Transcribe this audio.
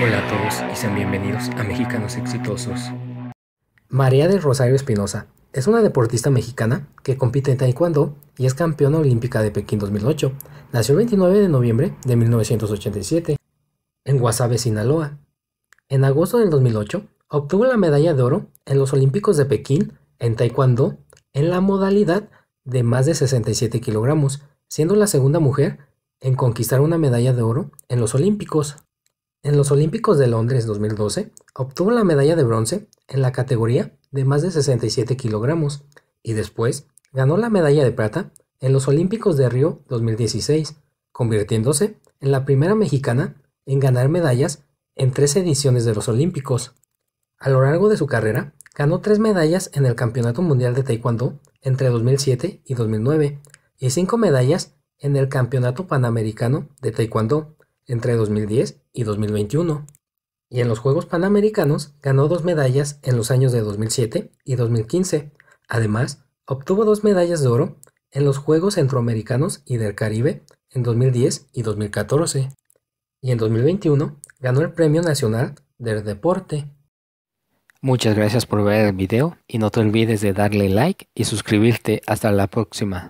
Hola a todos y sean bienvenidos a Mexicanos Exitosos. María del Rosario Espinosa es una deportista mexicana que compite en Taekwondo y es campeona olímpica de Pekín 2008. Nació el 29 de noviembre de 1987 en Guasave, Sinaloa. En agosto del 2008 obtuvo la medalla de oro en los Olímpicos de Pekín en Taekwondo en la modalidad de más de 67 kilogramos, siendo la segunda mujer en conquistar una medalla de oro en los Olímpicos. En los Olímpicos de Londres 2012 obtuvo la medalla de bronce en la categoría de más de 67 kilogramos y después ganó la medalla de plata en los Olímpicos de Río 2016, convirtiéndose en la primera mexicana en ganar medallas en tres ediciones de los Olímpicos. A lo largo de su carrera, ganó tres medallas en el Campeonato Mundial de Taekwondo entre 2007 y 2009 y cinco medallas en el Campeonato Panamericano de Taekwondo entre 2010 y 2021. Y en los Juegos Panamericanos ganó dos medallas en los años de 2007 y 2015. Además, obtuvo dos medallas de oro en los Juegos Centroamericanos y del Caribe en 2010 y 2014. Y en 2021 ganó el Premio Nacional del Deporte. Muchas gracias por ver el video y no te olvides de darle like y suscribirte. Hasta la próxima.